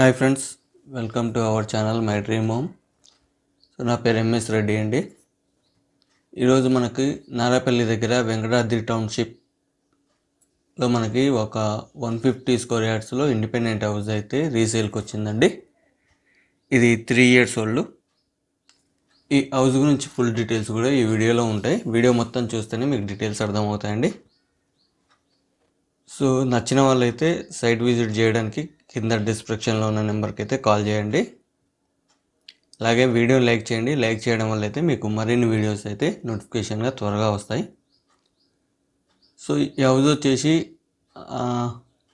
hi friends welcome to our channel my dream home so నా పేరు MS Reddy అండి ఈరోజు మనకి నారాపల్లి దగ్గర వెంకటాద్రి టౌన్షిప్లో మనకి ఒక వన్ ఫిఫ్టీ స్క్వేర్ యార్డ్స్లో ఇండిపెండెంట్ హౌస్ అయితే రీసేల్కి వచ్చిందండి ఇది త్రీ ఇయర్స్ ఓల్డ్ ఈ హౌస్ గురించి ఫుల్ డీటెయిల్స్ కూడా ఈ వీడియోలో ఉంటాయి వీడియో మొత్తం చూస్తేనే మీకు డీటెయిల్స్ అర్థమవుతాయండి సో నచ్చిన వాళ్ళైతే సైట్ విజిట్ చేయడానికి కింద డిస్క్రిప్షన్లో ఉన్న నెంబర్కి అయితే కాల్ చేయండి అలాగే వీడియో లైక్ చేయండి లైక్ చేయడం వల్ల అయితే మీకు మరిన్ని వీడియోస్ అయితే నోటిఫికేషన్గా త్వరగా వస్తాయి సో ఈ వచ్చేసి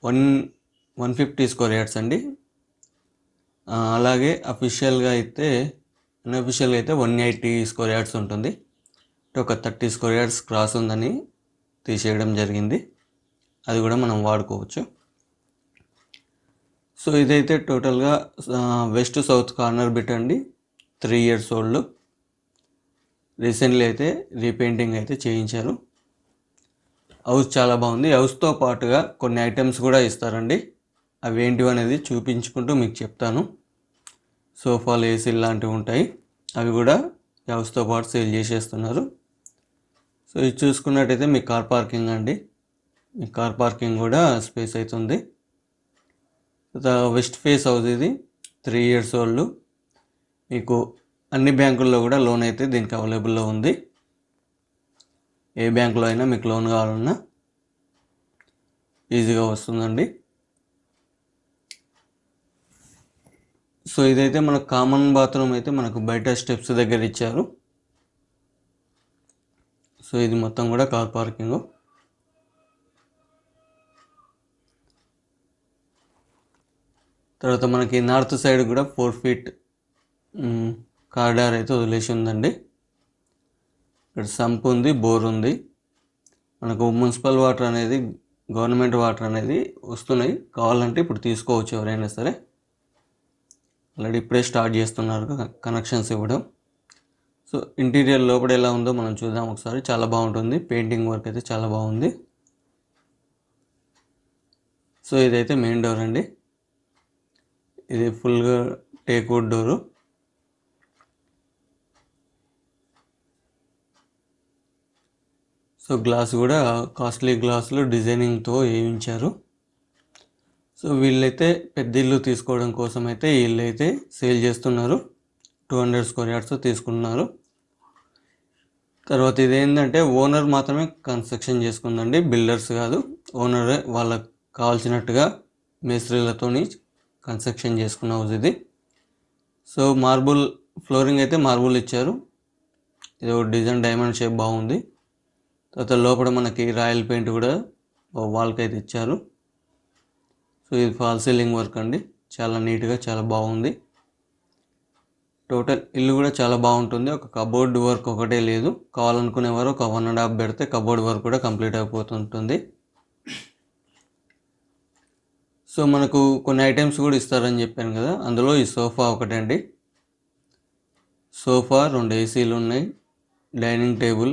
one one fifty square yards అండి అలాగే అఫీషియల్గా అయితే అన్అఫీషియల్గా అయితే వన్ ఎయిటీ స్క్వేర్ యార్డ్స్ ఉంటుంది ఒక థర్టీ స్క్వేర్ యార్డ్స్ క్రాస్ ఉందని తీసేయడం జరిగింది అది కూడా మనం వాడుకోవచ్చు సో ఇదైతే టోటల్గా వెస్ట్ సౌత్ కార్నర్ బిట్ అండి త్రీ ఇయర్స్ ఓల్డ్ రీసెంట్లీ అయితే రీపెయింటింగ్ అయితే చేయించారు హౌస్ చాలా బాగుంది హౌస్తో పాటుగా కొన్ని ఐటమ్స్ కూడా ఇస్తారండి అవి ఏంటివి అనేది చూపించుకుంటూ మీకు చెప్తాను సోఫాలు ఏసీ లాంటివి ఉంటాయి అవి కూడా హౌస్తో పాటు సేల్ చేసేస్తున్నారు సో ఇది చూసుకున్నట్టయితే మీ కార్ పార్కింగ్ అండి కార్ పార్కింగ్ కూడా స్పేస్ అవుతుంది వెస్ట్ ఫేస్ హౌస్ ఇది త్రీ ఇయర్స్ వాళ్ళు మీకు అన్ని బ్యాంకుల్లో కూడా లోన్ అయితే దీనికి అవైలబుల్లో ఉంది ఏ బ్యాంకులో అయినా మీకు లోన్ కావాలన్నా ఈజీగా వస్తుందండి సో ఇదైతే మన కామన్ బాత్రూమ్ అయితే మనకు బయట స్టెప్స్ దగ్గర ఇచ్చారు సో ఇది మొత్తం కూడా కార్ పార్కింగ్ తర్వాత మనకి నార్త్ సైడ్ కూడా ఫోర్ ఫీట్ కారిడార్ అయితే వదిలేసి ఉందండి ఇక్కడ సంప్ ఉంది బోర్ ఉంది మనకు మున్సిపల్ వాటర్ అనేది గవర్నమెంట్ వాటర్ అనేది వస్తున్నాయి కావాలంటే ఇప్పుడు తీసుకోవచ్చు ఎవరైనా సరే ఆల్రెడీ ఇప్పుడే స్టార్ట్ చేస్తున్నారు కనెక్షన్స్ ఇవ్వడం సో ఇంటీరియర్ లోపల ఎలా ఉందో మనం చూద్దాం ఒకసారి చాలా బాగుంటుంది పెయింటింగ్ వర్క్ అయితే చాలా బాగుంది సో ఇదైతే మెయిన్ డోర్ అండి ఇది ఫుల్గా టేక్వుడ్ డోరు సో గ్లాస్ కూడా కాస్ట్లీ గ్లాసులు డిజైనింగ్తో వేయించారు సో వీళ్ళైతే పెద్ద ఇల్లు తీసుకోవడం కోసం అయితే ఇల్లు అయితే సేల్ చేస్తున్నారు టూ హండ్రెడ్ స్క్వేర్ యార్డ్స్ తీసుకున్నారు తర్వాత ఇదేంటంటే ఓనర్ మాత్రమే కన్స్ట్రక్షన్ చేసుకుందండి బిల్డర్స్ కాదు ఓనరే వాళ్ళకు కావాల్సినట్టుగా మేస్త్రీలతోని కన్స్ట్రక్షన్ చేసుకున్న హౌస్ ఇది సో మార్బుల్ ఫ్లోరింగ్ అయితే మార్బుల్ ఇచ్చారు ఇది డిజైన్ డైమండ్ షేప్ బాగుంది తర్వాత లోపల మనకి రాయల్ పెయింట్ కూడా వాల్కి అయితే ఇచ్చారు సో ఇది ఫాల్ సీలింగ్ వర్క్ అండి చాలా నీట్గా చాలా బాగుంది టోటల్ ఇల్లు కూడా చాలా బాగుంటుంది ఒక కబోర్డ్ వర్క్ ఒకటే లేదు కావాలనుకునేవారు ఒక వన్ అండ్ హాఫ్ పెడితే కబోర్డ్ వర్క్ కూడా కంప్లీట్ అయిపోతుంటుంది సో మనకు కొన్ని ఐటమ్స్ కూడా ఇస్తారని చెప్పాను కదా అందులో ఈ సోఫా ఒకటండి సోఫా రెండు ఏసీలు ఉన్నాయి dining table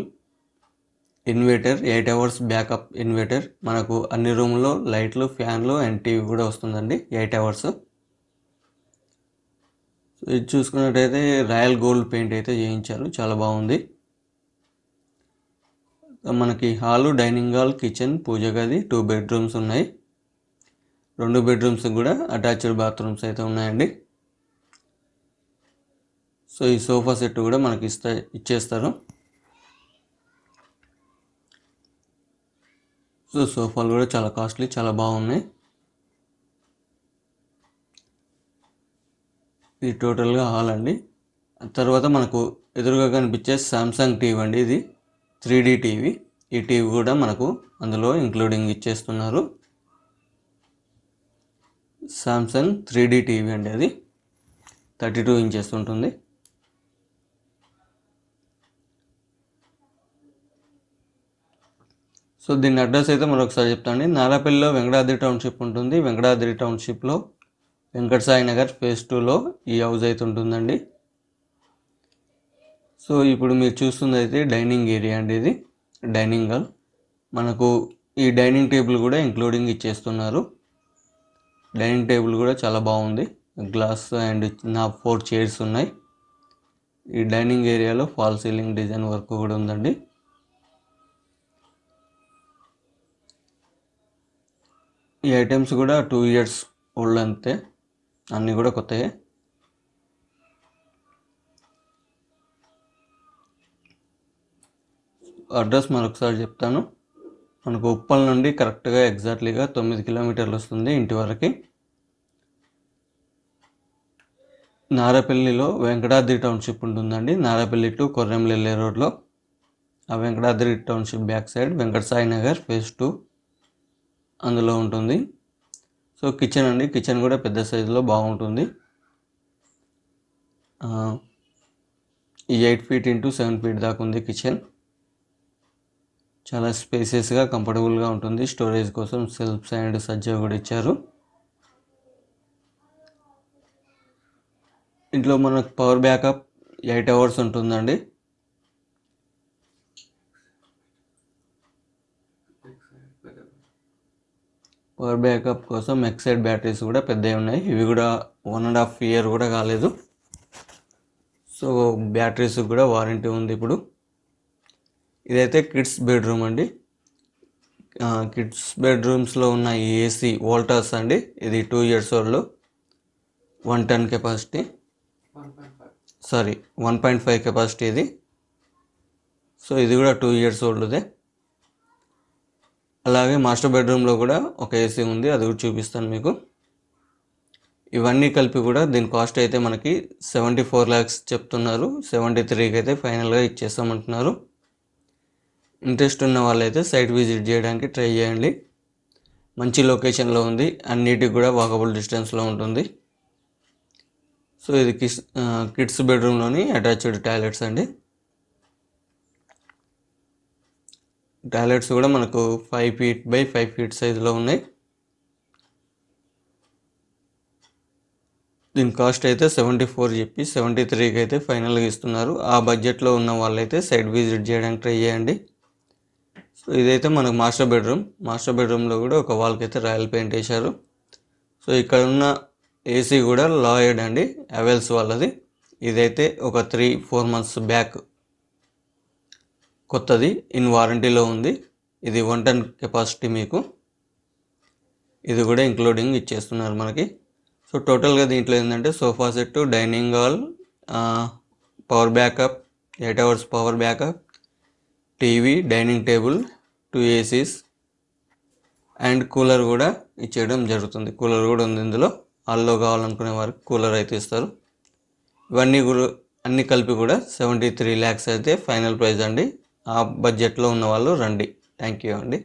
inverter eight hours backup inverter మనకు అన్ని రూమ్లో లైట్లు ఫ్యాన్లు అండ్ టీవీ కూడా వస్తుందండి ఎయిట్ అవర్స్ ఇది చూసుకున్నట్టయితే రాయల్ గోల్డ్ పెయింట్ అయితే చేయించారు చాలా బాగుంది మనకి హాలు డైనింగ్ హాల్ కిచెన్ పూజ గది టూ బెడ్రూమ్స్ ఉన్నాయి రెండు బెడ్రూమ్స్ కూడా అటాచ్డ్ బాత్రూమ్స్ అయితే ఉన్నాయండి సో ఈ సోఫా సెట్ కూడా మనకి ఇస్తా ఇచ్చేస్తారు సో సోఫాలు కూడా చాలా కాస్ట్లీ చాలా బాగున్నాయి ఇది టోటల్గా హాల్ అండి తర్వాత మనకు ఎదురుగా కనిపించే సామ్సంగ్ టీవీ అండి ఇది త్రీ టీవీ ఈ టీవీ కూడా మనకు అందులో ఇంక్లూడింగ్ ఇచ్చేస్తున్నారు సామ్సంగ్ త్రీ డీ టీవీ అండి అది థర్టీ టూ ఇంచెస్ ఉంటుంది సో దీని అడ్రస్ అయితే మరొకసారి చెప్తాండి నారాపల్లిలో వెంకటాద్రి టౌన్షిప్ ఉంటుంది వెంకటాద్రి టౌన్షిప్లో వెంకట సాయి నగర్ ఫేస్ టూలో ఈ హౌస్ అయితే ఉంటుందండి సో ఇప్పుడు మీరు చూస్తుంది అయితే డైనింగ్ ఏరియా అండి ఇది డైనింగ్ హాల్ మనకు ఈ డైనింగ్ టేబుల్ కూడా ఇంక్లూడింగ్ ఇచ్చేస్తున్నారు డైనింగ్ టేబుల్ కూడా చాలా బాగుంది గ్లాస్ అండ్ నా ఫోర్ చైర్స్ ఉన్నాయి ఈ డైనింగ్ ఏరియాలో ఫాల్ సీలింగ్ డిజైన్ వర్క్ కూడా ఉందండి ఈ ఐటమ్స్ కూడా టూ ఇయర్స్ ఓల్డ్ అంతే అన్నీ కూడా కొత్తయే అడ్రస్ మరొకసారి చెప్తాను మనకు ఉప్పల్ నుండి కరెక్ట్గా ఎగ్జాక్ట్లీగా తొమ్మిది కిలోమీటర్లు వస్తుంది ఇంటి వరకు నారపల్లిలో వెంకటాద్రి టౌన్షిప్ ఉంటుందండి నారపల్లి టు కొర్రెంలెల్లె రోడ్లో ఆ Venkatadri township back side Venkata Sai Nagar phase two అందులో ఉంటుంది సో కిచెన్ అండి కిచెన్ కూడా పెద్ద సైజులో బాగుంటుంది ఈ eight feet into seven feet దాకా ఉంది కిచెన్ చాలా స్పేసెస్గా కంఫర్టబుల్గా ఉంటుంది స్టోరేజ్ కోసం సెల్ఫ్స్ అండ్ సజ్జ కూడా ఇచ్చారు ఇంట్లో మనకు పవర్ బ్యాకప్ ఎయిట్ అవర్స్ ఉంటుందండి పవర్ బ్యాకప్ కోసం ఎక్సైడ్ బ్యాటరీస్ కూడా పెద్దవి ఉన్నాయి ఇవి కూడా వన్ అండ్ హాఫ్ ఇయర్ కూడా కాలేదు సో బ్యాటరీస్ కూడా వారంటీ ఉంది ఇప్పుడు ఇదైతే కిడ్స్ బెడ్రూమ్ అండి కిడ్స్ బెడ్రూమ్స్లో ఉన్న ఏసీ వోల్టాస్ అండి ఇది టూ ఇయర్స్ వాళ్ళు one ten capacity sorry one point five capacity ఇది సో ఇది కూడా టూ ఇయర్స్ ఓల్డ్దే అలాగే మాస్టర్ బెడ్రూమ్లో కూడా ఒక ఏసీ ఉంది అది కూడా చూపిస్తాను మీకు ఇవన్నీ కలిపి కూడా దీని కాస్ట్ అయితే మనకి సెవెంటీ ఫోర్ ల్యాక్స్ చెప్తున్నారు సెవెంటీ త్రీకి అయితే ఫైనల్గా ఇచ్చేస్తామంటున్నారు ఇంట్రెస్ట్ ఉన్న వాళ్ళైతే సైట్ విజిట్ చేయడానికి ట్రై చేయండి మంచి లొకేషన్లో ఉంది అన్నిటికి కూడా వాకబుల్ డిస్టెన్స్లో ఉంటుంది సో ఇది కిస్ కిడ్స్ బెడ్రూమ్లోని అటాచ్డ్ టాయిలెట్స్ అండి టాయిలెట్స్ కూడా మనకు five feet by five feet సైజులో ఉన్నాయి దీని కాస్ట్ అయితే సెవెంటీ ఫోర్ చెప్పి సెవెంటీ త్రీకి అయితే ఫైనల్గా ఇస్తున్నారు ఆ బడ్జెట్లో ఉన్న వాళ్ళైతే సైట్ విజిట్ చేయడానికి ట్రై చేయండి సో ఇదైతే మనకు మాస్టర్ బెడ్రూమ్ మాస్టర్ బెడ్రూమ్లో కూడా ఒక వాల్కి అయితే రాయల్ పెయింట్ వేశారు సో ఇక్కడ ఉన్న ఏసీ కూడా లాయర్డ్ అండి అవెల్స్ వాళ్ళది ఇదైతే ఒక త్రీ ఫోర్ మంత్స్ బ్యాక్ కొత్తది ఇన్ వారంటీలో ఉంది ఇది వన్ టన్ కెపాసిటీ మీకు ఇది కూడా ఇంక్లూడింగ్ ఇచ్చేస్తున్నారు మనకి సో టోటల్గా దీంట్లో ఏంటంటే sofa set dining hall power backup eight hours power backup TV dining table two ACs and cooler కూడా ఇచ్చేయడం జరుగుతుంది కూలర్ కూడా ఉంది ఇందులో హాల్లో కావాలనుకునే వారికి కూలర్ అయితే ఇస్తారు ఇవన్నీ కూడా అన్నీ కలిపి కూడా సెవెంటీ త్రీ ల్యాక్స్ అయితే ఫైనల్ ప్రైస్ అండి ఆ బడ్జెట్లో ఉన్న వాళ్ళు రండి థ్యాంక్ యూ అండి